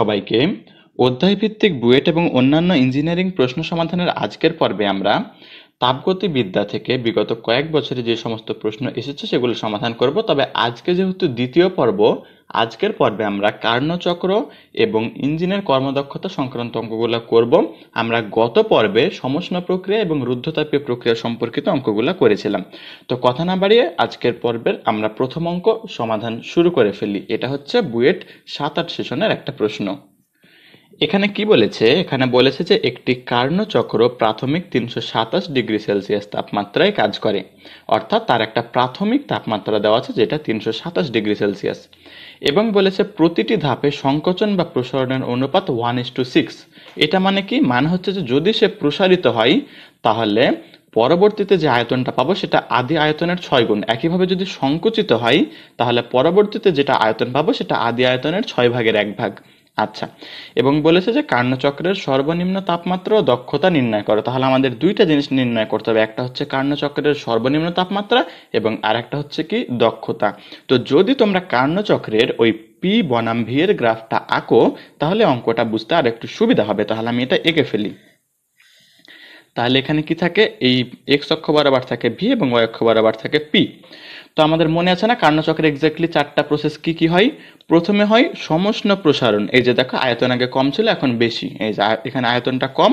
সবাইকে অধ্যায়ভিত্তিক বুয়েট এবং অন্যান্য ইঞ্জিনিয়ারিং প্রশ্ন সমাধানের আজকের পর্বে আমরা তাপগতিবিদ্যা থেকে বিগত কয়েক বছরে যে সমস্ত প্রশ্ন এসেছে সেগুলো সমাধান করব তবে আজকে যেহেতু দ্বিতীয় পর্ব আজকের পর্বে আমরা কার্ণচক্র এবং ইঞ্জিনের কর্মদক্ষতা সংক্রান্ত অঙ্কগুলো করব আমরা গত পর্বে সমস্ন প্রক্রিয়া এবং রুদ্ধতাপীয় প্রক্রিয়া সম্পর্কিত অঙ্কগুলো করেছিলাম তো কথা না বাড়িয়ে আজকের পর্বের আমরা প্রথম অঙ্ক সমাধান শুরু করে ফেলি এটা হচ্ছে বুয়েট সাত আট সেশনের একটা প্রশ্ন এখানে কি বলেছে এখানে বলেছে যে একটি কার্ণচক্র প্রাথমিক তিনশো সাতাশ ডিগ্রি সেলসিয়াস তাপমাত্রায় কাজ করে অর্থাৎ তার একটা প্রাথমিক তাপমাত্রা দেওয়া আছে যেটা তিনশো সাতাশ ডিগ্রি সেলসিয়াস এবং বলেছে প্রতিটি ধাপে সংকোচন বা প্রসারণের অনুপাত ওয়ান ইস টু সিক্স এটা মানে কি মানে হচ্ছে যে যদি সে প্রসারিত হয় তাহলে পরবর্তীতে যে আয়তনটা পাবো সেটা আদি আয়তনের ছয় গুণ একইভাবে যদি সংকুচিত হয় তাহলে পরবর্তীতে যেটা আয়তন পাবো সেটা আদি আয়তনের ছয় ভাগের এক ভাগ আচ্ছা এবং বলেছে যে কার্ণচক্রের সর্বনিম্ন তাপমাত্রা ও দক্ষতা নির্ণয় করো তাহলে আমাদের দুইটা জিনিস নির্ণয় করতে হবে একটা হচ্ছে কার্ণচক্রের সর্বনিম্ন তাপমাত্রা এবং আর একটা হচ্ছে কি দক্ষতা তো যদি তোমরা কার্ণচক্রের ওই পি বনাম ভি এর গ্রাফটা আঁকো তাহলে অঙ্কটা বুঝতে আর একটু সুবিধা হবে তাহলে আমি এটা এঁকে ফেলি তাহলে এখানে কি থাকে এই এক্স অক্ষ বরাবর থাকে ভি এবং ওয়াই অক্ষ বরাবর থাকে পি তো আমাদের মনে আছে না কার্ণচক্রের এক্স্যাক্টলি চারটা প্রসেস কি কি হয় প্রথমে হয় সমষ্ণ প্রসারণ এই যে দেখো আয়তন আগে কম ছিল এখন বেশি এই যে এখানে আয়তনটা কম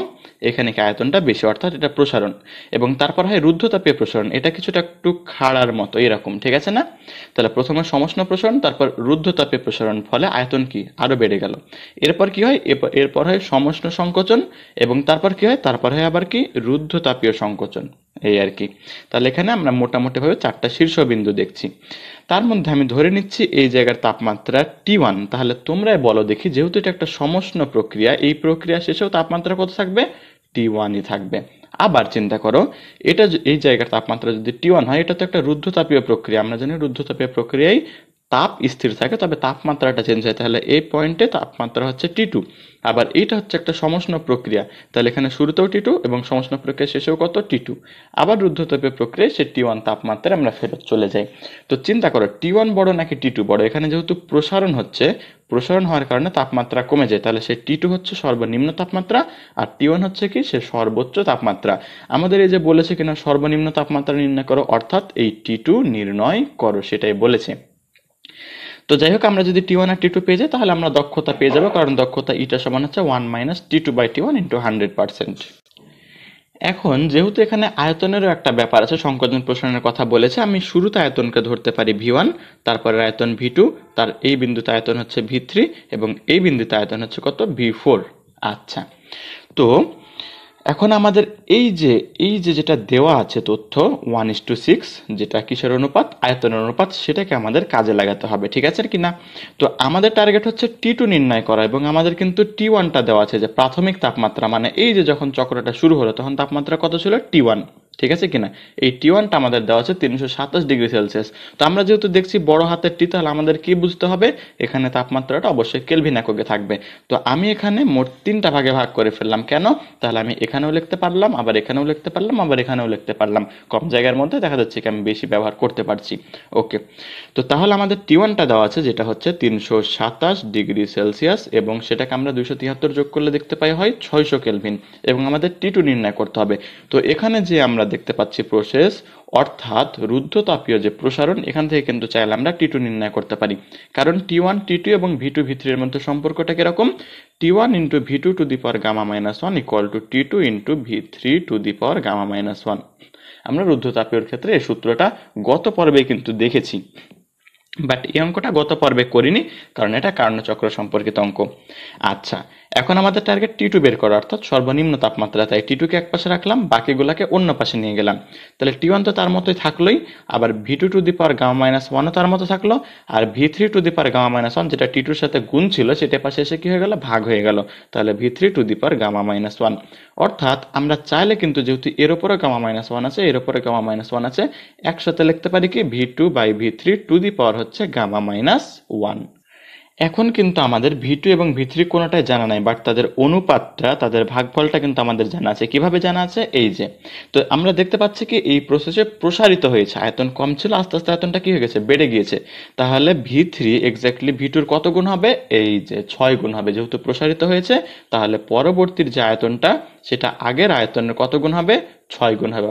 এখানে কি আয়তনটা বেশি অর্থাৎ এটা প্রসারণ এবং তারপর হয় রুদ্ধতাপীয় প্রসারণ এটা কিছুটা একটু খাড়ার মতো এরকম ঠিক আছে না তাহলে প্রথমে সমষ্ণ প্রসারণ তারপর রুদ্ধতাপীয় প্রসারণ ফলে আয়তন কি আরও বেড়ে গেল এরপর কি হয় এরপর হয় সমষ্ণ সংকোচন এবং তারপর কি হয় তারপর হয় আবার কি রুদ্ধতাপীয় সংকোচন এই আর কি তাহলে এখানে আমরা মোটামুটিভাবে চারটা শীর্ষবিন্দু দেখছি তার মধ্যে আমি ধরে নিচ্ছি এই জায়গার তাপমাত্রা টি ওয়ান তাহলে তোমরাই বলো দেখি যেহেতু এটা একটা সমষ্ণ প্রক্রিয়া এই প্রক্রিয়া শেষেও তাপমাত্রা কত থাকবে টি ওয়ানই থাকবে আবার চিন্তা করো এটা এই জায়গার তাপমাত্রা যদি টি ওয়ান হয় এটা তো একটা রুদ্ধতাপীয় প্রক্রিয়া আমরা জানি রুদ্ধতাপীয় প্রক্রিয়ায় তাপ স্থির থাকে তবে তাপমাত্রাটা চেঞ্জ হয় তাহলে এই পয়েন্টে তাপমাত্রা হচ্ছে টি টু আবার এইটা হচ্ছে একটা সমষ্ণ প্রক্রিয়া তাহলে এখানে শুরুতেও টি টু এবং সমষ্ণ প্রক্রিয়া শেষেও কত টি টু আবার রুদ্ধতাপীয় প্রক্রিয়ায় সে টি ওয়ান তাপমাত্রায় আমরা ফেরত চলে যাই তো চিন্তা করো টি ওয়ান বড় নাকি টি টু বড় এখানে যেহেতু প্রসারণ হচ্ছে প্রসারণ হওয়ার কারণে তাপমাত্রা কমে যায় তাহলে সে টি টু হচ্ছে সর্বনিম্ন তাপমাত্রা আর টি ওয়ান হচ্ছে কি সে সর্বোচ্চ তাপমাত্রা আমাদের এই যে বলেছে কিনা সর্বনিম্ন তাপমাত্রা নির্ণয় করো অর্থাৎ এই টি টু নির্ণয় করো সেটাই বলেছে তো যাই হোক আমরা যদি টি ওয়ান আর টি টু পেয়ে যাই তাহলে আমরা দক্ষতা পেয়ে যাবো কারণ দক্ষতা ইটা সমান হচ্ছে one minus T two by T one into hundred percent এখন যেহেতু এখানে আয়তনেরও একটা ব্যাপার আছে সংকোচন প্রসারণের কথা বলেছে আমি শুরুতে আয়তনকে ধরতে পারি ভি ওয়ান তারপরে আয়তন ভি টু তার এই বিন্দুতে আয়তন হচ্ছে ভি থ্রি এবং এই বিন্দুতে আয়তন হচ্ছে কত ভি ফোর আচ্ছা তো এখন আমাদের এই যে এই যে যেটা দেওয়া আছে তথ্য ওয়ান ইস টু সিক্স যেটা কিসের অনুপাত আয়তনের অনুপাত সেটাকে আমাদের কাজে লাগাতে হবে ঠিক আছে কি না তো আমাদের টার্গেট হচ্ছে টি টু নির্ণয় করা এবং আমাদের কিন্তু টি ওয়ানটা দেওয়া আছে যে প্রাথমিক তাপমাত্রা মানে এই যে যখন চক্রটা শুরু হলো তখন তাপমাত্রা কত ছিল টি ওয়ান ঠিক আছে কিনা এই টি ওয়ানটা আমাদের দেওয়া আছে তিনশো সাতাশ ডিগ্রি সেলসিয়াস তো আমরা যেহেতু দেখছি বড় হাতের টি তাহলে আমাদের কি বুঝতে হবে এখানে তাপমাত্রাটা অবশ্যই কেলভিন এককে থাকবে তো আমি এখানে মোট তিনটা ভাগে ভাগ করে ফেললাম কেন তাহলে আমি এখানেও লিখতে পারলাম আবার এখানেও লিখতে পারলাম আবার এখানেও লিখতে পারলাম কম জায়গার মধ্যে দেখা যাচ্ছে কি আমি বেশি ব্যবহার করতে পারছি ওকে তো তাহলে আমাদের টি ওয়ানটা দেওয়া আছে যেটা হচ্ছে তিনশো সাতাশ ডিগ্রি সেলসিয়াস এবং সেটাকে আমরা দুইশো তিয়াত্তর যোগ করলে দেখতে পাই হয় ছয়শো কেলভিন এবং আমাদের টি টু নির্ণয় করতে হবে তো এখানে যে আমরা দেখতে পাচ্ছি প্রসেস অর্থাৎ রুদ্ধতাপীয় যে প্রসারণ এখান থেকে কিন্তু চাইলে আমরা টি টু নির্ণয় করতে পারি কারণ টি ওয়ান টি টু এবং ভি টু ভি থ্রির মধ্যে সম্পর্কটা কিরকম T one into V two to the power gamma minus one equal to T two into V three to the power gamma minus one আমরা রুদ্ধতাপীয়র ক্ষেত্রে এই সূত্রটা গত পর্বে কিন্তু দেখেছি বাট এই অঙ্কটা গত পর্বে করিনি কারণ এটা চক্র সম্পর্কিত অঙ্ক আচ্ছা এখন আমাদের টার্গেট টি টু বের করা অর্থাৎ সর্বনিম্ন তাপমাত্রা তাই টি টুকে এক পাশে রাখলাম বাকিগুলোকে অন্য পাশে নিয়ে গেলাম তাহলে টি ওয়ান তো তার মতোই থাকলোই আবার V two to the power gamma minus ওয়ানও তার মতো থাকলো আর V three to the power gamma minus one যেটা টি টুর সাথে গুণ ছিল সেটা পাশে এসে কি হয়ে গেল ভাগ হয়ে গেল তাহলে V three to the power gamma minus one অর্থাৎ আমরা চাইলে কিন্তু যেহেতু এর উপরে গামা মাইনাস ওয়ান আছে এর উপরে গামা মাইনাস ওয়ান আছে একসাথে লিখতে পারি কি V two by V three to the power হচ্ছে গামা মাইনাস ওয়ান এখন কিন্তু আমাদের ভিটু এবং v3 কোনোটাই জানা নাই বাট তাদের অনুপাতটা তাদের ভাগফলটা কিন্তু আমাদের জানা আছে কিভাবে জানা আছে এই যে তো আমরা দেখতে পাচ্ছি কি এই প্রসেসে প্রসারিত হয়েছে আয়তন কম ছিল আস্তে আস্তে আয়তনটা কি হয়ে গেছে বেড়ে গিয়েছে তাহলে v3 এক্স্যাক্টলি ভিটুর কত গুণ হবে এই যে ছয় গুণ হবে যেহেতু প্রসারিত হয়েছে তাহলে পরবর্তীর যে আয়তনটা সেটা আগের আয়তনের কত গুণ হবে ছয় গুণ হবে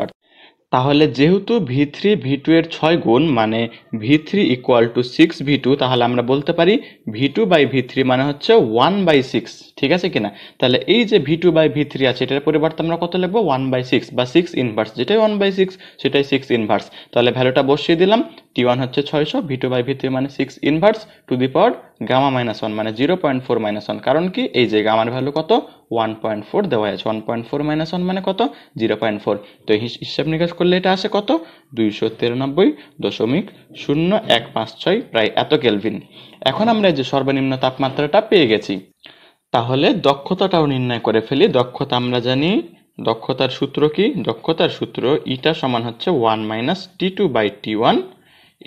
তাহলে যেহেতু ভি থ্রি ভি টু এর ছয় গুণ মানে V three equal to six V two তাহলে আমরা বলতে পারি V two by V three মানে হচ্ছে ওয়ান বাই সিক্স ঠিক আছে কিনা তাহলে এই যে V two by V three আছে এটার পরিবর্তে আমরা কত লিখবো ওয়ান বাই সিক্স বা সিক্স ইনভার্স যেটাই ওয়ান বাই সিক্স সেটাই সিক্স ইনভার্স তাহলে ভ্যালুটা বসিয়ে দিলাম টি ওয়ান হচ্ছে ছয়শো V two by V three মানে six inverse to the power gamma minus one মানে zero point four minus one কারণ কি এই যে গামার ভ্যালু কত ওয়ান পয়েন্ট ফোর দেওয়া আছে one point four minus one মানে কত জিরো পয়েন্ট ফোর তো হিসাব নিকাশ করলে এটা আসে কত দুইশো তিরানব্বই দশমিক শূন্য এক পাঁচ ছয় প্রায় এত কেলভিন এখন আমরা যে সর্বনিম্ন তাপমাত্রাটা পেয়ে গেছি তাহলে দক্ষতাটাও নির্ণয় করে ফেলি দক্ষতা আমরা জানি দক্ষতার সূত্র কি দক্ষতার সূত্র ইটা সমান হচ্ছে one minus T two by T one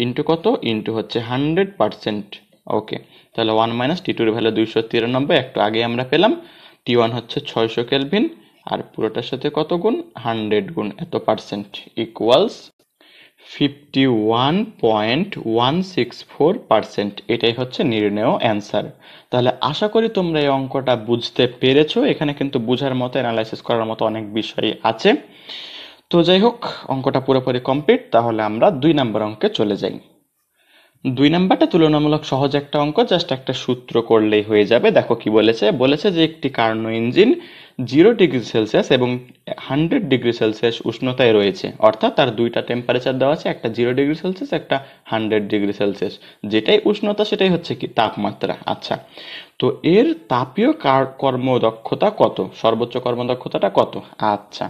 into কত ইন্টু হচ্ছে হান্ড্রেড পার্সেন্ট ওকে তাহলে ওয়ান মাইনাস টি টুর ভ্যালু দুইশো তিরানব্বই একটু আগে আমরা পেলাম টি ওয়ান হচ্ছে ছয়শো কেলভিন আর পুরোটার সাথে কত গুণ হান্ড্রেড গুণ এত percent equals fifty one point one six four percent এটাই হচ্ছে নির্ণেয় অ্যান্সার তাহলে আশা করি তোমরা এই অঙ্কটা বুঝতে পেরেছো এখানে কিন্তু বুঝার মতো অ্যানালাইসিস করার মতো অনেক বিষয় আছে তো যাই হোক অঙ্কটা পুরোপুরি কমপ্লিট তাহলে আমরা দুই নম্বর অঙ্কে চলে যাই দুই নাম্বারটা তুলনামূলক সহজ একটা অঙ্ক জাস্ট একটা সূত্র করলেই হয়ে যাবে দেখো কি বলেছে বলেছে যে একটি Carnot engine zero degree Celsius এবং হান্ড্রেড ডিগ্রি সেলসিয়াস উষ্ণতায় রয়েছে অর্থাৎ তার দুইটা টেম্পারেচার দেওয়া আছে একটা জিরো ডিগ্রি সেলসিয়াস একটা হান্ড্রেড ডিগ্রি সেলসিয়াস যেটাই উষ্ণতা সেটাই হচ্ছে কি তাপমাত্রা আচ্ছা তো এর তাপীয় কর্মদক্ষতা কত সর্বোচ্চ কর্মদক্ষতাটা কত আচ্ছা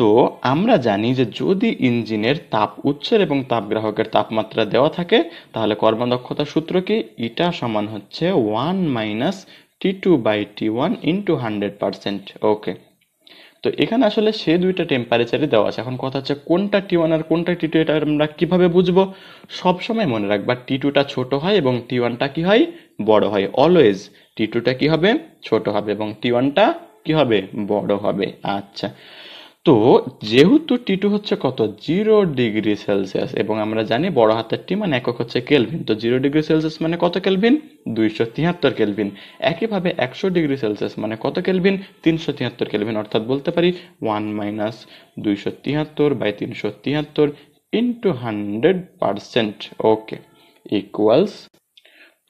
তো আমরা জানি যে যদি ইঞ্জিনের তাপ উচ্ছের এবং তাপগ্রাহকের তাপমাত্রা দেওয়া থাকে তাহলে কর্মদক্ষতা সূত্র কি ইটা সমান হচ্ছে one minus T two by T one into hundred percent okay তো এখানে আসলে সে দুইটা টেম্পারেচারই দেওয়া আছে এখন কথা হচ্ছে কোনটা টি ওয়ান আর কোনটা টি টু এটা আমরা কীভাবে বুঝবো সবসময় মনে রাখবা টি টুটা ছোটো হয় এবং টি ওয়ানটা কী হয় বড় হয় অলওয়েজ টি টুটা কী হবে ছোট হবে এবং টি ওয়ানটা কী হবে বড় হবে আচ্ছা তো যেহেতু টি টু হচ্ছে কত জিরো ডিগ্রি সেলসিয়াস এবং আমরা জানি বড় হাতের টি মানে একক হচ্ছে কেলভিন তো জিরো ডিগ্রি সেলসিয়াস মানে কত কেলভিন দুইশো তিয়াত্তর কেলভিন একইভাবে একশো ডিগ্রি সেলসিয়াস মানে কত কেলভিন তিনশো তিয়াত্তর কেলভিন অর্থাৎ বলতে পারি ওয়ান মাইনাস দুইশো তিয়াত্তর বাই তিনশো তিয়াত্তর into hundred percent okay equals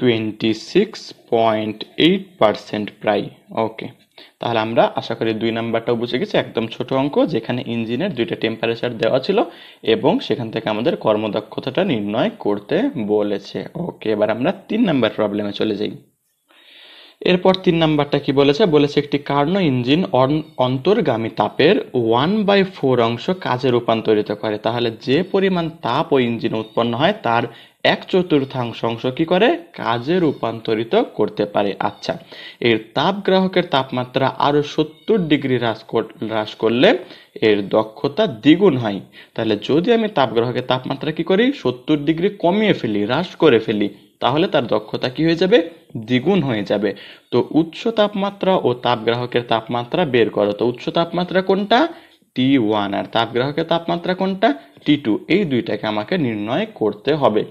26.8% প্রায় ওকে তাহলে আমরা আশা করি দুই নাম্বারটাও বুঝে গেছি একদম ছোট অঙ্ক যেখানে ইঞ্জিনের দুইটা টেম্পারেচার দেওয়া ছিল এবং সেখান থেকে আমাদের কর্মদক্ষতাটা নির্ণয় করতে বলেছে ওকে এবার আমরা তিন নাম্বার প্রবলেমে চলে যাই এরপর তিন নাম্বারটা কি বলেছে বলেছে একটি কার্ন ইঞ্জিন অন্তর্গামী তাপের ওয়ান বাই ফোর অংশ কাজে রূপান্তরিত করে তাহলে যে পরিমাণ তাপ ওই ইঞ্জিনে উৎপন্ন হয় তার এক চতুর্থাংশ অংশ কি করে কাজে রূপান্তরিত করতে পারে আচ্ছা এর তাপ গ্রাহকের তাপমাত্রা আরও সত্তর ডিগ্রি হ্রাস হ্রাস করলে এর দক্ষতা দ্বিগুণ হয় তাহলে যদি আমি তাপ গ্রাহকের তাপমাত্রা কি করি সত্তর ডিগ্রি কমিয়ে ফেলি হ্রাস করে ফেলি তাহলে তার দক্ষতা কি হয়ে যাবে দ্বিগুণ হয়ে যাবে তো উচ্চ তাপমাত্রা ও তাপগ্রাহকের তাপমাত্রা বের করো তো উচ্চ তাপমাত্রা কোনটা টি ওয়ান আর তাপগ্রাহকের তাপমাত্রা কোনটা টি টু এই দুইটাকে আমাকে নির্ণয় করতে হবে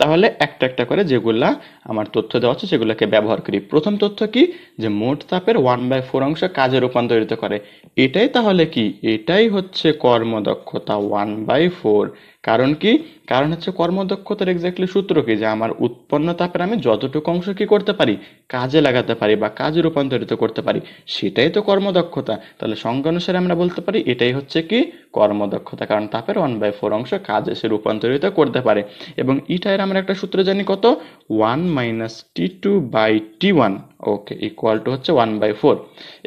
তাহলে একটা একটা করে যেগুলা আমার তথ্য দেওয়া আছে সেগুলোকে ব্যবহার করি প্রথম তথ্য কি যে মোট তাপের ওয়ান বাই ফোর অংশ কাজে রূপান্তরিত করে এটাই তাহলে কি এটাই হচ্ছে কর্মদক্ষতা ওয়ান বাই ফোর কারণ কি কারণ হচ্ছে কর্মদক্ষতার এক্স্যাক্টলি সূত্র কি যে আমার উৎপন্ন তাপের আমি যতটুকু অংশ কি করতে পারি কাজে লাগাতে পারি বা কাজে রূপান্তরিত করতে পারি সেটাই তো কর্মদক্ষতা তাহলে সংজ্ঞা অনুসারে আমরা বলতে পারি এটাই হচ্ছে কি কর্মদক্ষতা কারণ তাপের ওয়ান বাই ফোর অংশ কাজে সে রূপান্তরিত করতে পারে এবং ইটায়ের আমরা একটা সূত্র জানি কত one minus T two by T one okay equal to হচ্ছে ওয়ান বাই ফোর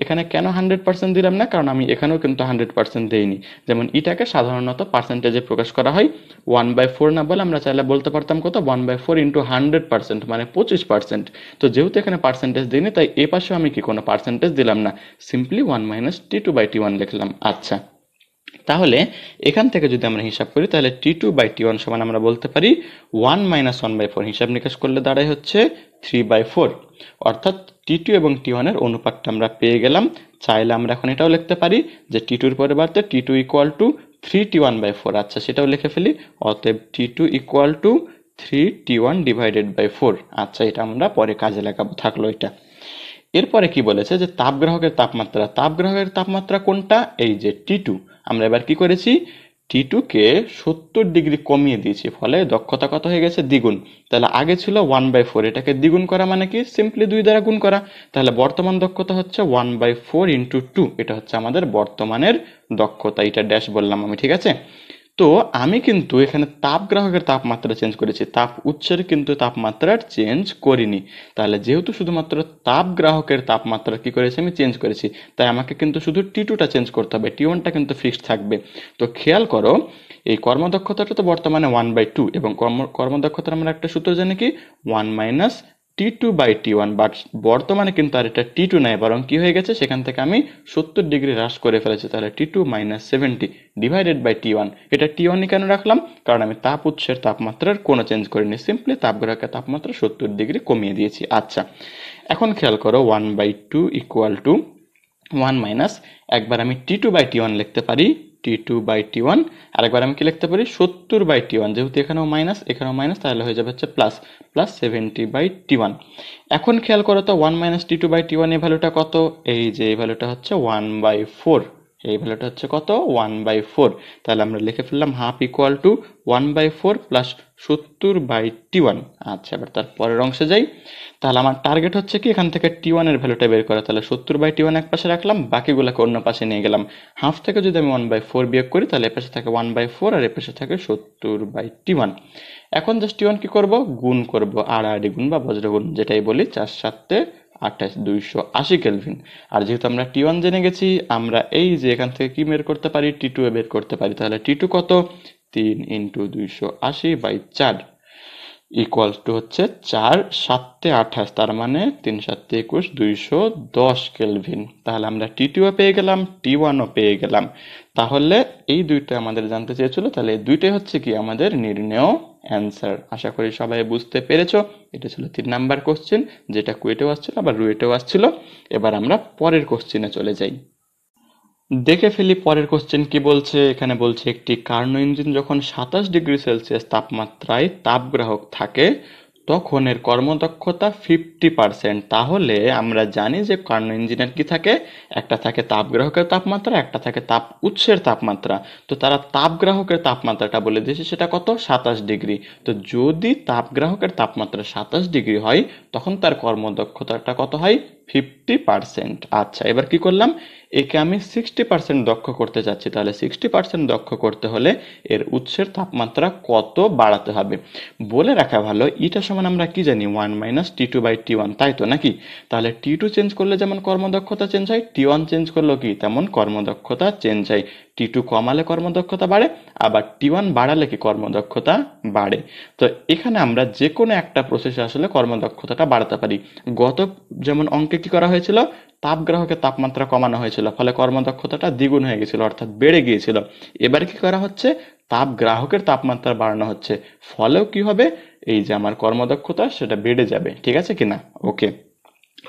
এখানে কেন হান্ড্রেড পার্সেন্ট দিলাম না কারণ আমি এখানেও কিন্তু হান্ড্রেড পার্সেন্ট দিইনি যেমন ইটাকে সাধারণত পার্সেন্টেজে প্রকাশ করা হয় ওয়ান বাই ফোর না বলে আমরা চাইলে বলতে পারতাম কত one by four into hundred percent মানে পঁচিশ পার্সেন্ট তো যেহেতু এখানে পার্সেন্টেজ দিইনি তাই এ পাশেও আমি কি কোনো পার্সেন্টেজ দিলাম না simply one minus T two by T one লিখলাম আচ্ছা তাহলে এখান থেকে যদি আমরা হিসাব করি তাহলে T two by T one সমান আমরা বলতে পারি one minus one by four হিসাব নিকাশ করলে দাঁড়ায় হচ্ছে থ্রি বাই ফোর অর্থাৎ টি টু এবং টি ওয়ানের অনুপাতটা আমরা পেয়ে গেলাম চাইলে আমরা এখন এটাও লিখতে পারি যে টি টুর পরিবর্তে T two equal to three T one by four আচ্ছা সেটাও লিখে ফেলি অতএব T two equal to three T one divided by four আচ্ছা এটা আমরা পরে কাজে লাগাবো থাকলো এটা এরপরে কি বলেছে যে তাপগ্রাহকের তাপমাত্রা তাপগ্রাহকের তাপমাত্রা কোনটা এই যে টি টু আমরা এবার কি করেছি টিটুকে সত্তর ডিগ্রি কমিয়ে দিয়েছি ফলে দক্ষতা কত হয়ে গেছে দ্বিগুণ তাহলে আগে ছিল ওয়ান বাই ফোর এটাকে দ্বিগুণ করা মানে কি সিম্পলি দুই দ্বারা গুণ করা তাহলে বর্তমান দক্ষতা হচ্ছে one by four into two এটা হচ্ছে আমাদের বর্তমানের দক্ষতা এটা ড্যাশ বললাম আমি ঠিক আছে তো আমি কিন্তু এখানে তাপ গ্রাহকের তাপমাত্রা চেঞ্জ করেছি তাপ উৎসের কিন্তু তাপমাত্রা চেঞ্জ করিনি তাহলে যেহেতু শুধুমাত্র তাপ গ্রাহকের তাপমাত্রা কি করেছি আমি চেঞ্জ করেছি তাই আমাকে কিন্তু শুধু টি টুটা চেঞ্জ করতে হবে টি ওয়ানটা কিন্তু ফিক্সড থাকবে তো খেয়াল করো এই কর্মদক্ষতাটা তো বর্তমানে ওয়ান বাই টু এবং কর্ম কর্মদক্ষতার আমরা মানে একটা সূত্র জানি কি one minus T two by T one but বর্তমানে কিন্তু আর এটা টি টু নাই বরং কী হয়ে গেছে সেখান থেকে আমি সত্তর ডিগ্রি হ্রাস করে ফেলেছি তাহলে T two minus seventy divided by T one এটা টি ওয়ানই কেন রাখলাম কারণ আমি তাপ উৎসের তাপমাত্রার কোনো চেঞ্জ করিনি সিম্পলি তাপগ্রাহকের তাপমাত্রা সত্তর ডিগ্রি কমিয়ে দিয়েছি আচ্ছা এখন খেয়াল করো one by two equal to one minus একবার আমি T two by T one লিখতে পারি T two by T one আরেকবার আমি কি লিখতে পারি সত্তর বাই টি ওয়ান যেহেতু এখানেও মাইনাস এখানেও মাইনাস তাহলে হয়ে যাবে হচ্ছে plus plus seventy by T one এখন খেয়াল করো তো one minus T two by T one এই ভ্যালুটা কত এই যে এই ভ্যালুটা হচ্ছে ওয়ান বাই ফোর এই ভ্যালুটা হচ্ছে কত ওয়ান বাই ফোর তাহলে আমরা লিখে ফেললাম half equal to one by four plus সত্তর বাই টি ওয়ান আচ্ছা এবার তার পরের অংশে যাই তাহলে আমার টার্গেট হচ্ছে কি এখান থেকে টি ওয়ানের ভ্যালুটা বের করা তাহলে সত্তর বাই টি ওয়ান এক পাশে রাখলাম বাকিগুলোকে অন্য পাশে নিয়ে গেলাম হাফ থেকে যদি আমি ওয়ান বাই ফোর বিয়োগ করি তাহলে এ পাশে থাকে ওয়ান বাই ফোর আর এ পাশে থাকে সত্তর বাই টি ওয়ান এখন জাস্ট টি ওয়ান কী করবো গুণ করবো আড়াআড়ি গুণ বা বজ্রগুণ যেটাই বলি চার সাতে আঠাশ দুইশো আশি কেলভিন আর যেহেতু আমরা টি ওয়ান জেনে গেছি আমরা এই যে এখান থেকে কি বের করতে পারি টি টু বের করতে পারি তাহলে টি টু কত তিন ইন্টু দুইশো আশি বাই চার ইকুয়াল টু হচ্ছে চার সাতটে আঠাশ তার মানে তিন সাতটে একুশ দুইশো দশ কেলভিন তাহলে আমরা টি টুও পেয়ে গেলাম টি ওয়ানও পেয়ে গেলাম তাহলে এই দুইটা আমাদের জানতে চেয়েছিল তাহলে এই দুইটাই হচ্ছে কি আমাদের নির্ণেয় অ্যান্সার আশা করি সবাই বুঝতে পেরেছ এটা ছিল তিন নাম্বার কোশ্চেন যেটা কুয়েটেও আসছিল আবার রুয়েটেও আসছিল এবার আমরা পরের কোশ্চেনে চলে যাই দেখে ফেলি পরের কোশ্চেন কি বলছে এখানে বলছে একটি কার্নো ইঞ্জিন যখন সাতাশ ডিগ্রি সেলসিয়াস তাপমাত্রায় তাপগ্রাহক থাকে তখন এর কর্মদক্ষতা ফিফটি পারসেন্ট তাহলে আমরা জানি যে কার্ণ ইঞ্জিনের কি থাকে একটা থাকে তাপগ্রাহকের তাপমাত্রা একটা থাকে তাপ উৎসের তাপমাত্রা তো তারা তাপগ্রাহকের তাপমাত্রাটা বলে দিয়েছে সেটা কত সাতাশ ডিগ্রি তো যদি তাপগ্রাহকের তাপমাত্রা সাতাশ ডিগ্রি হয় তখন তার কর্মদক্ষতাটা কত হয় ফিফটি পারসেন্ট আচ্ছা এবার কি করলাম একে আমি সিক্সটি পারসেন্ট দক্ষ করতে চাচ্ছি তাহলে সিক্সটি পারসেন্ট দক্ষ করতে হলে এর উৎসের তাপমাত্রা কত বাড়াতে হবে বলে রাখা ভালো ইটা সমান আমরা কি জানি one minus T two by T one তাই তো নাকি তাহলে টি টু চেঞ্জ করলে যেমন কর্মদক্ষতা চেঞ্জ হয় টি ওয়ান চেঞ্জ করলেও কি তেমন কর্মদক্ষতা চেঞ্জ হয় টি টু কমালে কর্মদক্ষতা বাড়ে আবার টি ওয়ান বাড়ালে কি কর্মদক্ষতা বাড়ে তো এখানে আমরা যে কোনো একটা প্রসেসে আসলে কর্মদক্ষতাটা বাড়াতে পারি গত যেমন অঙ্কে কি করা হয়েছিল তাপগ্রাহকের তাপমাত্রা কমানো হয়েছিল ফলে কর্মদক্ষতাটা দ্বিগুণ হয়ে গেছিল অর্থাৎ বেড়ে গিয়েছিল এবার কি করা হচ্ছে তাপ গ্রাহকের তাপমাত্রা বাড়ানো হচ্ছে ফলেও কি হবে এই যে আমার কর্মদক্ষতা সেটা বেড়ে যাবে ঠিক আছে কিনা ওকে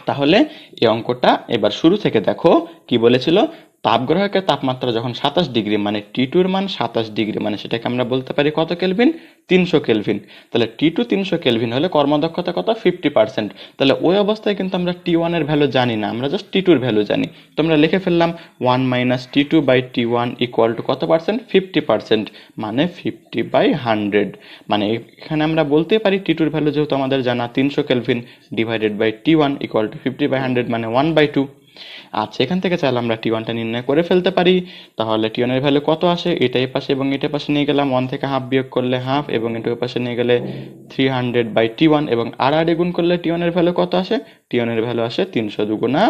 তাহলে এই অঙ্কটা এবার শুরু থেকে দেখো কি বলেছিল তাপগ্রহকে তাপমাত্রা যখন সাতাশ ডিগ্রি মানে টি টুর মান সাতাশ ডিগ্রি মানে সেটাকে আমরা বলতে পারি কত কেলভিন তিনশো কেলভিন তাহলে টি টু তিনশো কেলভিন হলে কর্মদক্ষতা কত ফিফটি পার্সেন্ট তাহলে ওই অবস্থায় কিন্তু আমরা টি ওয়ানের ভ্যালু জানি না আমরা জাস্ট টি টুর ভ্যালু জানি তো আমরা লিখে ফেললাম one minus T two by T one equal to কত পার্সেন্ট ফিফটি পার্সেন্ট মানে ফিফটি বাই হান্ড্রেড মানে এখানে আমরা বলতে পারি টি টুর ভ্যালু যেহেতু আমাদের জানা তিনশো kelvin divided by T one equal to fifty by hundred মানে ওয়ান বাই টু আচ্ছা এখান থেকে চাইলে আমরা টি ওয়ানটা নির্ণয় করে ফেলতে পারি তাহলে টি ওয়ানের ভ্যালু কত আসে এটাই পাশে এবং এটা পাশে নিয়ে গেলাম ওয়ান থেকে হাফ বিয়োগ করলে হাফ এবং এটার পাশে নিয়ে গেলে three hundred by T one এবং আর আর গুণ করলে টি ওয়ানের ভ্যালু কত আসে টি ওয়ানের ভ্যালু আসে তিনশো দুগুণা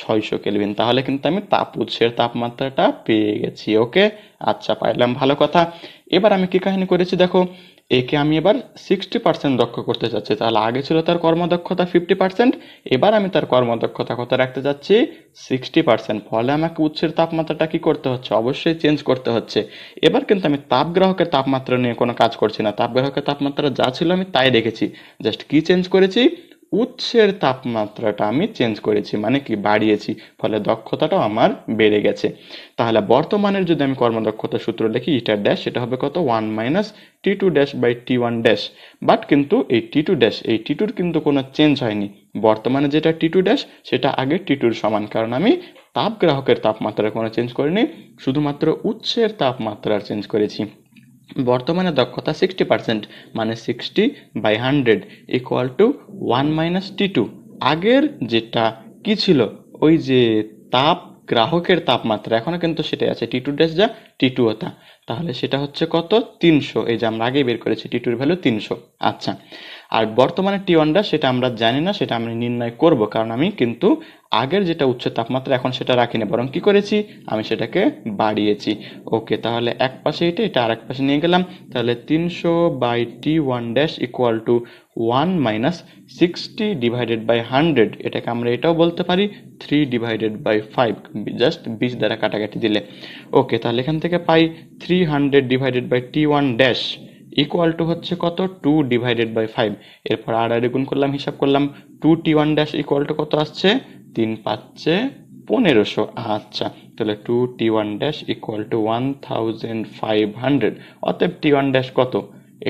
ছয়শো কেলভিন তাহলে কিন্তু আমি তাপ উৎসের তাপমাত্রাটা পেয়ে গেছি ওকে আচ্ছা পাইলাম ভালো কথা এবার আমি কি কাহিনী করেছি দেখো একে আমি এবার সিক্সটি পার্সেন্ট দক্ষ করতে চাচ্ছি তাহলে আগে ছিল তার কর্মদক্ষতা ফিফটি পার্সেন্ট এবার আমি তার কর্মদক্ষতা কত রাখতে চাচ্ছি সিক্সটি পার্সেন্ট ফলে আমাকে উৎসের তাপমাত্রাটা কী করতে হচ্ছে অবশ্যই চেঞ্জ করতে হচ্ছে এবার কিন্তু আমি তাপগ্রাহকের তাপমাত্রা নিয়ে কোনো কাজ করছি না তাপগ্রাহকের তাপমাত্রা যা ছিল আমি তাই রেখেছি জাস্ট কি চেঞ্জ করেছি উৎসের তাপমাত্রাটা আমি চেঞ্জ করেছি মানে কি বাড়িয়েছি ফলে দক্ষতাটাও আমার বেড়ে গেছে তাহলে বর্তমানের যদি আমি কর্মদক্ষতা সূত্র লিখি ইটার ড্যাশ সেটা হবে কত one minus T two dash by T one dash but কিন্তু এই টি টু ড্যাশ এই টি টুর কিন্তু কোনো চেঞ্জ হয়নি বর্তমানে যেটা টি টু ড্যাশ সেটা আগে টি টুর সমান কারণ আমি তাপ গ্রাহকের তাপমাত্রার কোনো চেঞ্জ করিনি শুধুমাত্র উৎসের তাপমাত্রার চেঞ্জ করেছি বর্তমানে দক্ষতা সিক্সটি পার্সেন্ট মানে sixty by hundred equal to one minus T two আগের যেটা কি ছিল ওই যে তাপ গ্রাহকের তাপমাত্রা এখনও কিন্তু সেটাই আছে টি টু ড্যাশ যা টি টু তাহলে সেটা হচ্ছে কত তিনশো এই যে আমরা আগেই বের করেছি টি টুর ভ্যালু তিনশো আচ্ছা আর বর্তমানে টি ওয়ানটা সেটা আমরা জানি না সেটা আমি নির্ণয় করব কারণ আমি কিন্তু আগের যেটা উচ্চ তাপমাত্রা এখন সেটা রাখিনি বরং কি করেছি আমি সেটাকে বাড়িয়েছি ওকে তাহলে এক পাশে এটা এটা আর এক পাশে নিয়ে গেলাম তাহলে তিনশো by T one dash equal to one minus sixty divided by hundred এটাকে আমরা এটাও বলতে পারি three divided by five just বিশ দ্বারা কাটাকাটি দিলে ওকে তাহলে এখান থেকে পাই three hundred divided by T one dash equal to হচ্ছে কত টু ডিভাইডেড বাই ফাইভ এরপর আর আর গুণ করলাম হিসাব করলাম two T one dash equal to কত আসছে তিন পাচ্ছে পনেরোশো আচ্ছা তাহলে two T one dash equal to one thousand five hundred অতএব টি ওয়ান ড্যাশ কত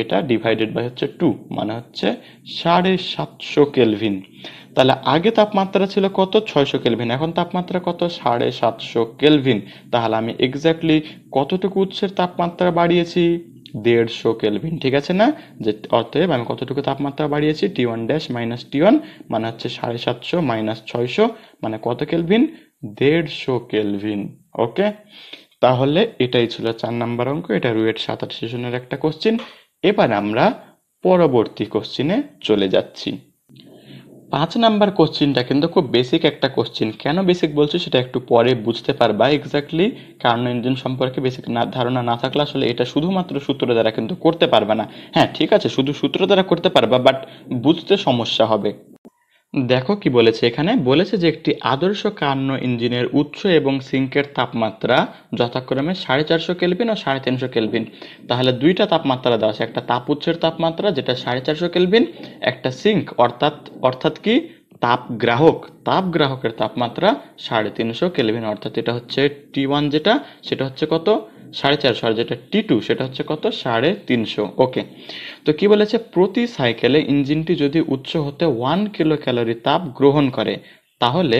এটা ডিভাইডেড বাই হচ্ছে টু মানে হচ্ছে সাড়ে সাতশো কেলভিন তাহলে আগে তাপমাত্রা ছিল কত ছয়শো কেলভিন এখন তাপমাত্রা কত সাড়ে সাতশো কেলভিন তাহলে আমি এক্স্যাক্টলি কতটুকু উৎসের তাপমাত্রা বাড়িয়েছি দেড়শো কেলভিন ঠিক আছে না যে অতএব আমি কতটুকু তাপমাত্রা বাড়িয়েছি T one dash minus T one মানে হচ্ছে সাড়ে সাতশো মাইনাস ছয়শো মানে কত কেলভিন দেড়শো কেলভিন ওকে তাহলে এটাই ছিল চার নাম্বার অঙ্ক এটা রুয়েট সাত আট সেশনের একটা কোশ্চিন এবার আমরা পরবর্তী কোশ্চিনে চলে যাচ্ছি পাঁচ নাম্বার কোশ্চিনটা কিন্তু খুব বেসিক একটা কোশ্চিন কেন বেসিক বলছি সেটা একটু পরে বুঝতে পারবা এক্স্যাক্টলি কারণ ইঞ্জিন সম্পর্কে বেসিক না ধারণা না থাকলে আসলে এটা শুধুমাত্র সূত্র দ্বারা কিন্তু করতে পারবে না হ্যাঁ ঠিক আছে শুধু সূত্র দ্বারা করতে পারবা বাট বুঝতে সমস্যা হবে দেখো কি বলেছে এখানে বলেছে যে একটি আদর্শ কান্ন ইঞ্জিনের উৎস এবং সিঙ্কের তাপমাত্রা যথাক্রমে সাড়ে চারশো কেলভিন ও সাড়ে তিনশো কেলভিন তাহলে দুইটা তাপমাত্রা দেওয়া আছে একটা তাপ উৎসের তাপমাত্রা যেটা সাড়ে চারশো কেলভিন একটা সিঙ্ক অর্থাৎ অর্থাৎ কি তাপ গ্রাহক তাপ গ্রাহকের তাপমাত্রা সাড়ে তিনশো কেলভিন অর্থাৎ এটা হচ্ছে টি ওয়ান যেটা সেটা হচ্ছে কত সাড়ে চারশো আর যেটা টি টু সেটা হচ্ছে কত সাড়ে তিনশো ওকে তো কি বলেছে প্রতি সাইকেলে ইঞ্জিনটি যদি উচ্চ হতে ওয়ান কিলো ক্যালোরি তাপ গ্রহণ করে তাহলে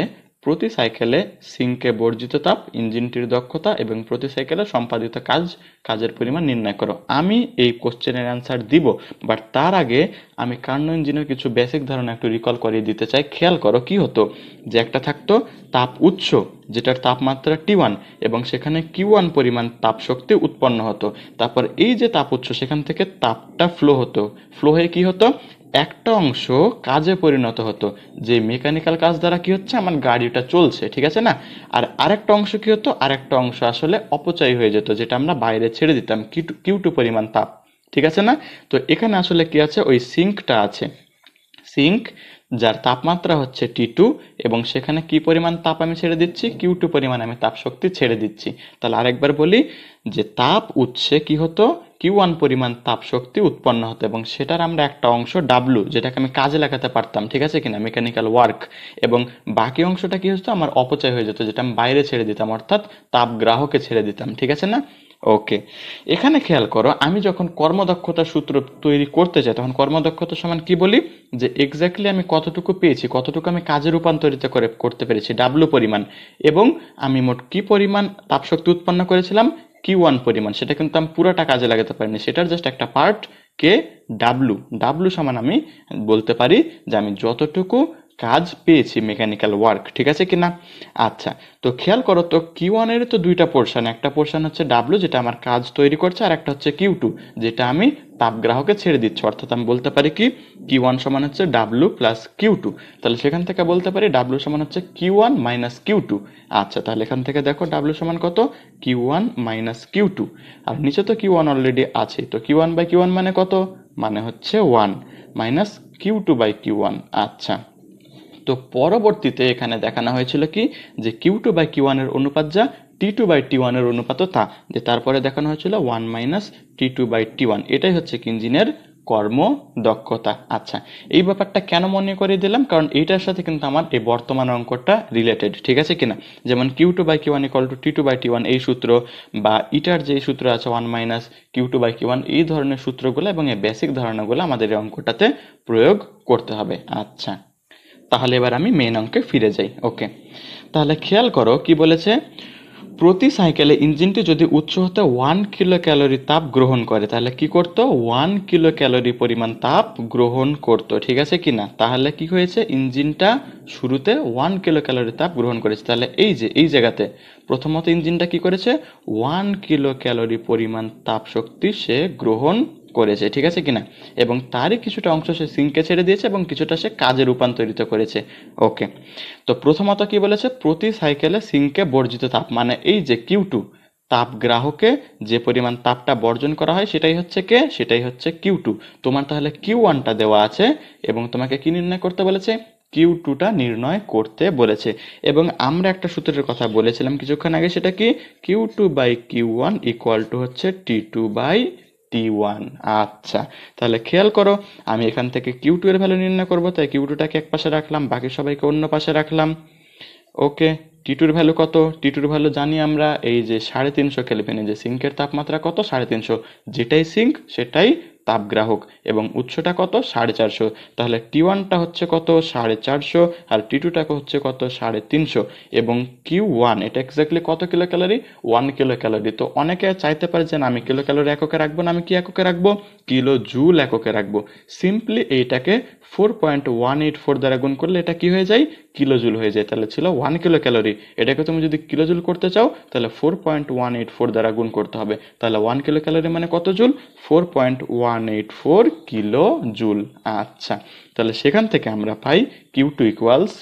প্রতি সাইকেলে সিঙ্কে বর্জিত তাপ ইঞ্জিনটির দক্ষতা এবং প্রতি সাইকেলে সম্পাদিত কাজ কাজের পরিমাণ নির্ণয় করো আমি এই কোশ্চেনের অ্যান্সার দিব বাট তার আগে আমি কার্ন ইঞ্জিনের কিছু বেসিক ধারণা একটু রিকল করিয়ে দিতে চাই খেয়াল করো কি হতো যে একটা থাকতো তাপ উৎস যেটার তাপমাত্রা টি ওয়ান এবং সেখানে কিউ ওয়ান পরিমাণ শক্তি উৎপন্ন হতো তারপর এই যে তাপ উৎস সেখান থেকে তাপটা ফ্লো হতো ফ্লো হয়ে কি হতো একটা অংশ কাজে পরিণত হতো যে মেকানিক্যাল কাজ দ্বারা কি হচ্ছে আমার গাড়িটা চলছে ঠিক আছে না আর আরেকটা অংশ কি হতো আরেকটা অংশ আসলে অপচয় হয়ে যেত যেটা আমরা বাইরে ছেড়ে দিতাম কিটু কিউটু পরিমাণ তাপ ঠিক আছে না তো এখানে আসলে কি আছে ওই সিঙ্কটা আছে সিঙ্ক যার তাপমাত্রা হচ্ছে টি টু এবং সেখানে কি পরিমাণ তাপ আমি ছেড়ে দিচ্ছি কিউ টু পরিমাণ আমি তাপ শক্তি ছেড়ে দিচ্ছি তাহলে আরেকবার বলি যে তাপ উৎসে কি হতো কিউ ওয়ান পরিমাণ তাপশক্তি উৎপন্ন হতো এবং সেটার আমরা একটা অংশ ডাব্লু যেটাকে আমি কাজে লাগাতে পারতাম ঠিক আছে কিনা মেকানিক্যাল ওয়ার্ক এবং বাকি অংশটা কি হতো আমার অপচয় হয়ে যেত যেটা আমি বাইরে ছেড়ে দিতাম অর্থাৎ তাপ গ্রাহকে ছেড়ে দিতাম ঠিক আছে না ওকে এখানে খেয়াল করো আমি যখন কর্মদক্ষতা সূত্র তৈরি করতে চাই তখন কর্মদক্ষতা সমান কি বলি যে এক্স্যাক্টলি আমি কতটুকু পেয়েছি কতটুকু আমি কাজে রূপান্তরিত করে করতে পেরেছি ডাব্লু পরিমাণ এবং আমি মোট কি পরিমাণ তাপশক্তি উৎপন্ন করেছিলাম কি ওয়ান পরিমাণ সেটা কিন্তু আমি পুরোটা কাজে লাগাতে পারিনি সেটার জাস্ট একটা পার্ট কে ডাব্লু ডাব্লু সমান আমি বলতে পারি যে আমি যতটুকু কাজ পেয়েছি মেকানিক্যাল ওয়ার্ক ঠিক আছে কি না আচ্ছা তো খেয়াল করো তো কিউ ওয়ানের তো দুইটা পোর্শন একটা পোর্শন হচ্ছে ডাব্লু যেটা আমার কাজ তৈরি করছে আর একটা হচ্ছে কিউ টু যেটা আমি তাপগ্রাহকে ছেড়ে দিচ্ছি অর্থাৎ আমি বলতে পারি কি কিউ ওয়ান সমান হচ্ছে ডাব্লু প্লাস কিউ টু তাহলে সেখান থেকে বলতে পারি ডাব্লু সমান হচ্ছে Q one minus Q two আচ্ছা তাহলে এখান থেকে দেখো ডাব্লু সমান কত Q one minus Q two আর নিচে তো কিউ ওয়ান অলরেডি আছে তো Q one by Q one মানে কত মানে হচ্ছে one minus Q two by Q one আচ্ছা তো পরবর্তীতে এখানে দেখানো হয়েছিল কি যে কিউ টু বাই কিউ ওয়ানের অনুপাত যা টি টু বাই টি ওয়ানের অনুপাতও তা যে তারপরে দেখানো হয়েছিল one minus T two by T one এটাই হচ্ছে ইঞ্জিনের কর্ম দক্ষতা আচ্ছা এই ব্যাপারটা কেন মনে করে দিলাম কারণ এইটার সাথে কিন্তু আমার এই বর্তমান অঙ্কটা রিলেটেড ঠিক আছে কিনা যেমন Q two by Q one equal to T two by T one এই সূত্র বা ইটার যে সূত্র আছে one minus Q two by Q one এই ধরনের সূত্রগুলো এবং এই বেসিক ধারণাগুলো আমাদের এই অঙ্কটাতে প্রয়োগ করতে হবে আচ্ছা তাহলে এবার আমি মেন অঙ্কে ফিরে যাই ওকে তাহলে খেয়াল করো কি বলেছে প্রতি সাইকেলে ইঞ্জিনটি যদি উচ্চ হতে ওয়ান কিলো ক্যালোরি তাপ গ্রহণ করে তাহলে কি করতো ওয়ান কিলো ক্যালোরি পরিমাণ তাপ গ্রহণ করতো ঠিক আছে কি না তাহলে কি হয়েছে ইঞ্জিনটা শুরুতে ওয়ান কিলো ক্যালোরি তাপ গ্রহণ করেছে তাহলে এই যে এই জায়গাতে প্রথমত ইঞ্জিনটা কি করেছে ওয়ান কিলো ক্যালোরি পরিমাণ তাপ শক্তি সে গ্রহণ করেছে ঠিক আছে কিনা এবং তারই কিছুটা অংশ সে সিঙ্কে ছেড়ে দিয়েছে এবং কিছুটা সে কাজে রূপান্তরিত করেছে ওকে তো প্রথমত কি বলেছে প্রতি সাইকেলে সিঙ্কে বর্জিত তাপ মানে এই যে কিউ টু তাপ গ্রাহকে যে পরিমাণ তাপটা বর্জন করা হয় সেটাই হচ্ছে কে সেটাই হচ্ছে কিউ টু তোমার তাহলে কিউ ওয়ানটা দেওয়া আছে এবং তোমাকে কি নির্ণয় করতে বলেছে কিউ টুটা নির্ণয় করতে বলেছে এবং আমরা একটা সূত্রের কথা বলেছিলাম কিছুক্ষণ আগে সেটা কি Q two by Q one equal to হচ্ছে T two by T one আচ্ছা তাহলে খেয়াল করো আমি এখান থেকে কিউ টু এর ভ্যালু নির্ণয় করবো তাই কিউ টুটাকে এক পাশে রাখলাম বাকি সবাইকে অন্য পাশে রাখলাম ওকে টিটুর ভ্যালু কত টিটুর ভ্যালু জানি আমরা এই যে সাড়ে তিনশো কেলভিনে যে সিঙ্কের তাপমাত্রা কত সাড়ে তিনশো যেটাই সিঙ্ক সেটাই তাপ গ্রাহক এবং উৎসটা কত সাড়ে চারশো তাহলে টি ওয়ানটা হচ্ছে কত সাড়ে চারশো আর টি টুটা হচ্ছে কত সাড়ে তিনশো এবং কিউ ওয়ান এটা এক্স্যাক্টলি কত kilo calorie one kilo calorie তো অনেকে চাইতে পারে যে না আমি কিলো ক্যালোরি এককে রাখবো না আমি কি এককে রাখবো কিলো জুল এককে রাখবো সিম্পলি এইটাকে four point one eight four দ্বারা গুণ করলে এটা কি হয়ে যায় কিলো জুল হয়ে যায় তাহলে ছিল ওয়ান কিলো ক্যালোরি এটাকে তুমি যদি কিলো জুল করতে চাও তাহলে four point one eight four দ্বারা গুণ করতে হবে তাহলে ওয়ান কিলো ক্যালোরি মানে কত joule four point one one eight four kilo joule আচ্ছা তাহলে সেখান থেকে আমরা পাই Q two equals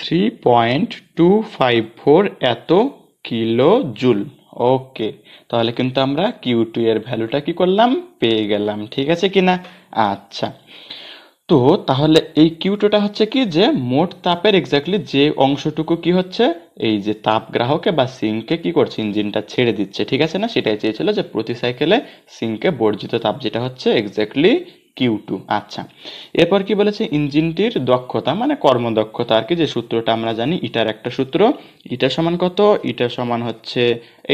three point two five four এত কিলো জুল ওকে তাহলে কিন্তু আমরা কিউ টু এর ভ্যালুটা কি করলাম পেয়ে গেলাম ঠিক আছে কি না আচ্ছা তো তাহলে এই কিউটোটা হচ্ছে কি যে মোট তাপের এক্স্যাক্টলি যে অংশটুকু কি হচ্ছে এই যে তাপ গ্রাহকে বা সিঙ্কে কি করছে ইঞ্জিনটা ছেড়ে দিচ্ছে ঠিক আছে না সেটাই চেয়েছিল যে প্রতি সাইকেলে সিঙ্কে বর্জিত তাপ যেটা হচ্ছে এক্স্যাক্টলি কিউ টু আচ্ছা এরপর কি বলেছে ইঞ্জিনটির দক্ষতা মানে কর্মদক্ষতা আর কি যে সূত্রটা আমরা জানি ইটার একটা সূত্র ইটা সমান কত ইটা সমান হচ্ছে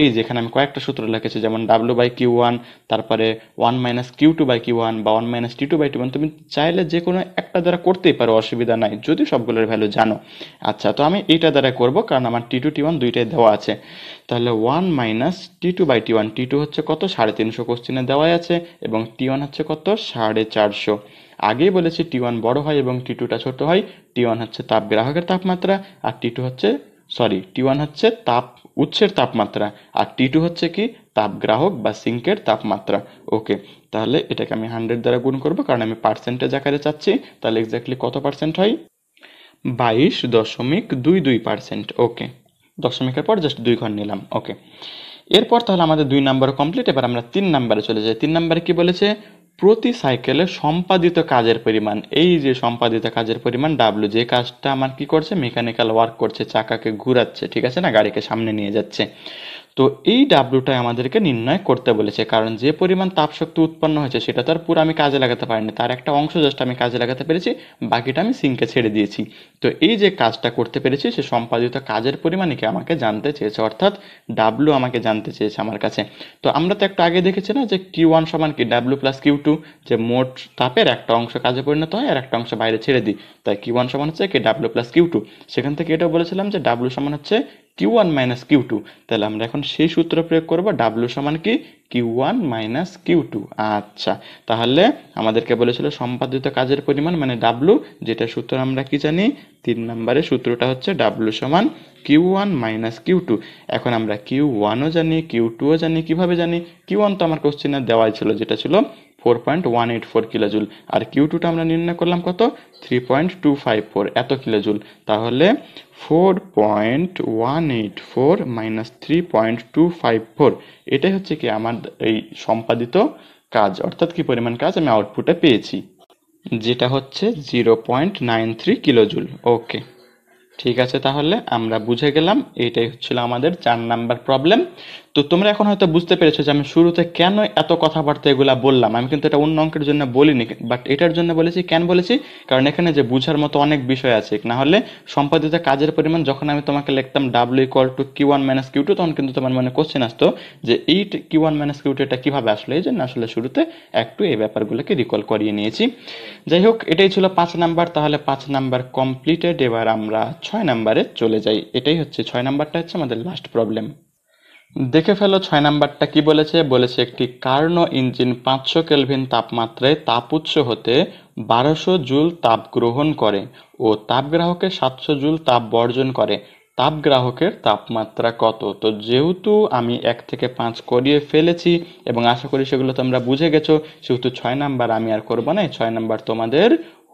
এই যে এখানে আমি কয়েকটা সূত্র লিখেছি যেমন ডাব্লু বাই কিউ ওয়ান তারপরে one minus Q two by Q one বা one minus T two by two one তুমি চাইলে যে কোনো একটা দ্বারা করতেই পারো অসুবিধা নাই যদি সবগুলোর ভ্যালু জানো আচ্ছা তো আমি এইটা দ্বারা করব কারণ আমার টি টু টি ওয়ান দুইটাই দেওয়া আছে তাহলে one minus T two by T one T two হচ্ছে কত সাড়ে তিনশো কোশ্চিনে দেওয়াই আছে এবং টি ওয়ান হচ্ছে কত সাড়ে চারশো আগেই বলেছি টি ওয়ান বড় হয় এবং টি টুটা ছোট হয় টি ওয়ান হচ্ছে তাপ গ্রাহকের তাপমাত্রা আর টি টু হচ্ছে সরি টি ওয়ান হচ্ছে তাপ উৎসের তাপমাত্রা আর টি টু হচ্ছে কি তাপগ্রাহক বা সিঙ্কের তাপমাত্রা ওকে তাহলে এটাকে আমি হান্ড্রেড দ্বারা গুণ করবো কারণ আমি পার্সেন্টেজ আকারে চাচ্ছি তাহলে এক্স্যাক্টলি কত পার্সেন্ট হয় বাইশ দশমিক দুই দুই পার্সেন্ট ওকে দশমিকের পর জাস্ট দুই ঘর নিলাম ওকে এরপর তাহলে আমাদের দুই নাম্বার কমপ্লিট এবার আমরা তিন নাম্বারে চলে যাই তিন নাম্বারে কি বলেছে প্রতি সাইকেলে সম্পাদিত কাজের পরিমাণ এই যে সম্পাদিত কাজের পরিমাণ ডাব্লু যে কাজটা আমার কি করছে মেকানিক্যাল ওয়ার্ক করছে চাকাকে ঘুরাচ্ছে ঠিক আছে না গাড়িকে সামনে নিয়ে যাচ্ছে তো এই ডাব্লুটাই আমাদেরকে নির্ণয় করতে বলেছে কারণ যে পরিমাণ তাপশক্তি উৎপন্ন হয়েছে সেটা তার পুরো আমি কাজে লাগাতে পারিনি তার একটা অংশ জাস্ট আমি কাজে লাগাতে পেরেছি বাকিটা আমি সিঙ্কে ছেড়ে দিয়েছি তো এই যে কাজটা করতে পেরেছি সে সম্পাদিত কাজের পরিমাণকে আমাকে জানতে চেয়েছে অর্থাৎ ডাব্লু আমাকে জানতে চেয়েছে আমার কাছে তো আমরা তো একটু আগে দেখেছি না যে কিউ ওয়ান সমান কি ডাব্লু প্লাস কিউ টু যে মোট তাপের একটা অংশ কাজে পরিণত হয় আর একটা অংশ বাইরে ছেড়ে দিই তাই কিউ ওয়ান সমান হচ্ছে কি ডাব্লু প্লাস কিউ টু সেখান থেকে এটা বলেছিলাম যে ডাব্লু সমান হচ্ছে Q one minus Q two তাহলে আমরা এখন সেই সূত্র প্রয়োগ করব ডাব্লিউ সমান কি Q one minus Q two আচ্ছা তাহলে আমাদেরকে বলেছিল সম্পাদিত কাজের পরিমাণ মানে ডাব্লু যেটা সূত্র আমরা কি জানি তিন নম্বরের সূত্রটা হচ্ছে ডাব্লু সমান Q one minus Q two এখন আমরা কিউ ওয়ানও জানি কিউ টুও জানি কিভাবে জানি কিউ ওয়ান তো আমার কোশ্চেনে দেওয়াই ছিল যেটা ছিল four point one eight four kilojoule আর কিউ টুটা আমরা নির্ণয় করলাম কত three point two five four এত কিলোজুল তাহলে four point one eight four minus three point two five four এটাই হচ্ছে কি আমার এই সম্পাদিত কাজ অর্থাৎ কি পরিমাণ কাজ আমি আউটপুটে পেয়েছি যেটা হচ্ছে zero point nine three kilojoule okay ঠিক আছে তাহলে আমরা বুঝে গেলাম এটাই হচ্ছিল আমাদের চার নাম্বার প্রবলেম তো তোমরা এখন হয়তো বুঝতে পেরেছো যে আমি শুরুতে কেন এত কথাবার্তা এগুলা বললাম আমি কিন্তু এটা অন্য অঙ্কের জন্য বলিনি বাট এটার জন্য বলেছি কেন বলেছি কারণ এখানে যে বুঝার মতো অনেক বিষয় আছে না হলে সম্পাদিত কাজের পরিমাণ যখন আমি তোমাকে লিখতাম W equal to Q one minus Q two তখন কিন্তু তোমার মনে কোশ্চেন আসতো যে এই Q one minus Q two এটা কীভাবে আসলো এই জন্য আসলে শুরুতে একটু এই ব্যাপারগুলোকে রিকল করিয়ে নিয়েছি যাই হোক এটাই ছিল পাঁচ নাম্বার তাহলে পাঁচ নাম্বার কমপ্লিটেড এবার আমরা ছয় নাম্বারে চলে যাই এটাই হচ্ছে ছয় নাম্বারটা হচ্ছে আমাদের লাস্ট প্রবলেম দেখে ফেলো ছয় নাম্বারটা কি বলেছে বলেছে একটি কার্নো ইঞ্জিন পাঁচশো কেলভিন তাপমাত্রায় তাপ উৎস হতে বারোশো জুল তাপ গ্রহণ করে ও তাপগ্রাহকে সাতশো জুল তাপ বর্জন করে তাপগ্রাহকের তাপমাত্রা কত তো যেহেতু আমি এক থেকে পাঁচ করিয়ে ফেলেছি এবং আশা করি সেগুলো তোমরা বুঝে গেছো সেহেতু ছয় নাম্বার আমি আর করবো না ছয় নাম্বার তোমাদের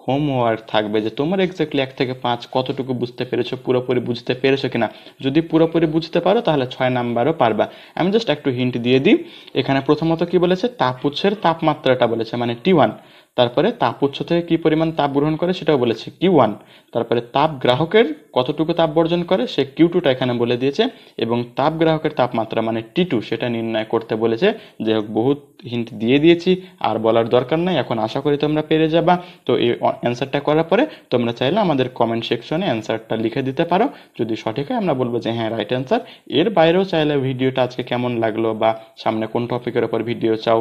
হোমওয়ার্ক থাকবে যে তোমার এক্স্যাক্টলি এক থেকে পাঁচ কতটুকু বুঝতে পেরেছো পুরোপুরি বুঝতে পেরেছো কিনা যদি পুরোপুরি বুঝতে পারো তাহলে ছয় নাম্বারও পারবা আমি জাস্ট একটু হিন্ট দিয়ে দিই এখানে প্রথমত কি বলেছে তাপুচ্ছের তাপমাত্রাটা বলেছে মানে টি ওয়ান তারপরে তাপ উৎস থেকে কী পরিমাণ তাপ গ্রহণ করে সেটাও বলেছে কিউ ওয়ান তারপরে তাপ গ্রাহকের কতটুকু তাপ বর্জন করে সে কিউ টুটা এখানে বলে দিয়েছে এবং তাপ গ্রাহকের তাপমাত্রা মানে টি টু সেটা নির্ণয় করতে বলেছে যে বহুত হিন্ট দিয়ে দিয়েছি আর বলার দরকার নাই এখন আশা করি তোমরা পেরে যাবা তো এই অ্যান্সারটা করার পরে তোমরা চাইলে আমাদের কমেন্ট সেকশনে অ্যান্সারটা লিখে দিতে পারো যদি সঠিক হয় আমরা বলবো যে হ্যাঁ রাইট অ্যান্সার এর বাইরেও চাইলে ভিডিওটা আজকে কেমন লাগলো বা সামনে কোন টপিকের ওপর ভিডিও চাও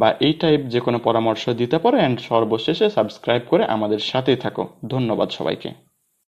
বা এই টাইপ যে কোনো পরামর্শ দিতে পারো অ্যান্ড সর্বশেষে সাবস্ক্রাইব করে আমাদের সাথেই থাকো ধন্যবাদ সবাইকে